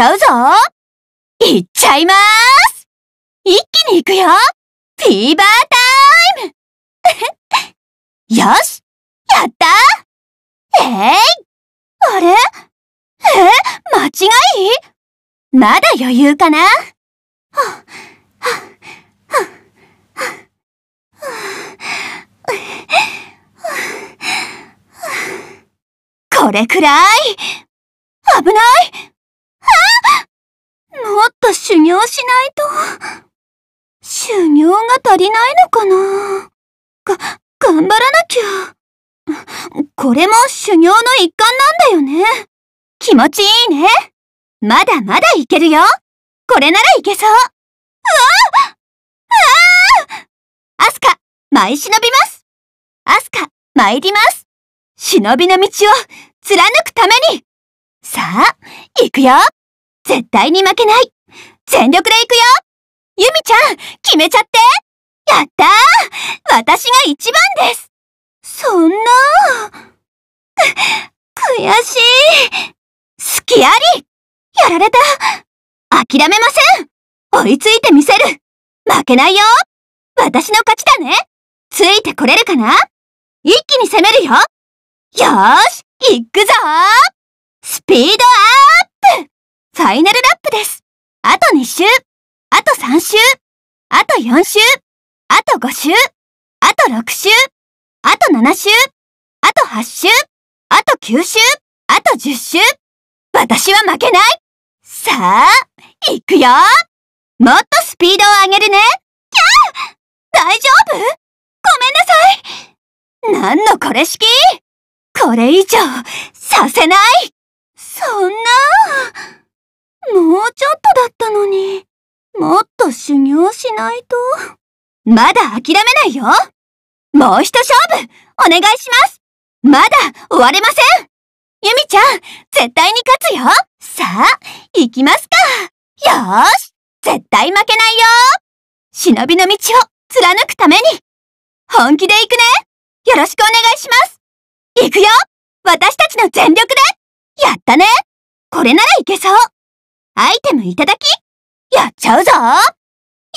ちゃうぞ行っちゃいまーす一気に行くよフィーバータイム よしやったえい、ー、あれえー、間違いまだ余裕かなははこれくらい危ない もっと修行しないと。修行が足りないのかなが、頑張らなきゃ。これも修行の一環なんだよね。気持ちいいね。まだまだいけるよ。これならいけそう。うわあああアスカ、舞い忍びます。アスカ、参ります。忍びの道を貫くためにさあ、行くよ絶対に負けない全力で行くよゆみちゃん、決めちゃってやったー私が一番ですそんな悔しい好きありやられた諦めません追いついてみせる負けないよ私の勝ちだねついてこれるかな一気に攻めるよよーし行くぞースピードアップファイナルラップですあと2周あと3周あと4周あと5周あと6周あと7周あと8周あと9周あと10周私は負けないさあ、行くよもっとスピードを上げるねキャー大丈夫ごめんなさい何のこれ式これ以上、させないそんなもうちょっとだったのに、もっと修行しないと。まだ諦めないよもう一勝負お願いしますまだ終われませんゆみちゃん、絶対に勝つよさあ、行きますかよーし絶対負けないよ忍びの道を貫くために本気で行くねよろしくお願いします行くよ私たちの全力でやったねこれならいけそうアイテムいただきやっちゃうぞ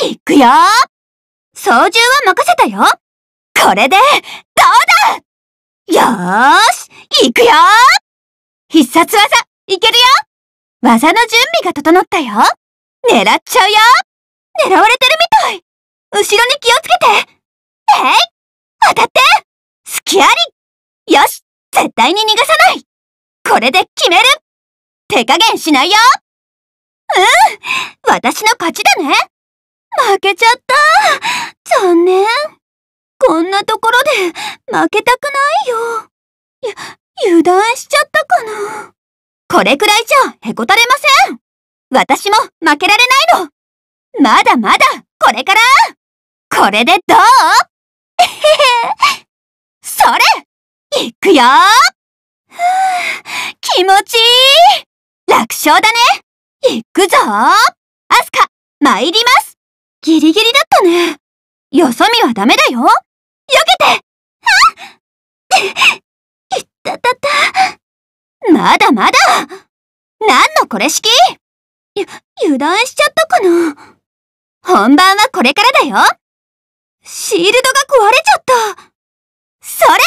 いくよ操縦は任せたよこれで、どうだよーしいくよ必殺技、いけるよ技の準備が整ったよ狙っちゃうよ狙われてるみたい後ろに気をつけてえい当たって隙ありよし絶対に逃がさないこれで決める手加減しないようん私の勝ちだね負けちゃった残念こんなところで負けたくないよ。ゆ、油断しちゃったかなこれくらいじゃへこたれません私も負けられないのまだまだこれからこれでどうえへへそれいくよ気持ちいい楽勝だね行くぞアスカ、参りますギリギリだったね。よそ見はダメだよ避けてあいったたた。まだまだ何のこれ式ゆ、油断しちゃったかな本番はこれからだよシールドが壊れちゃったそれ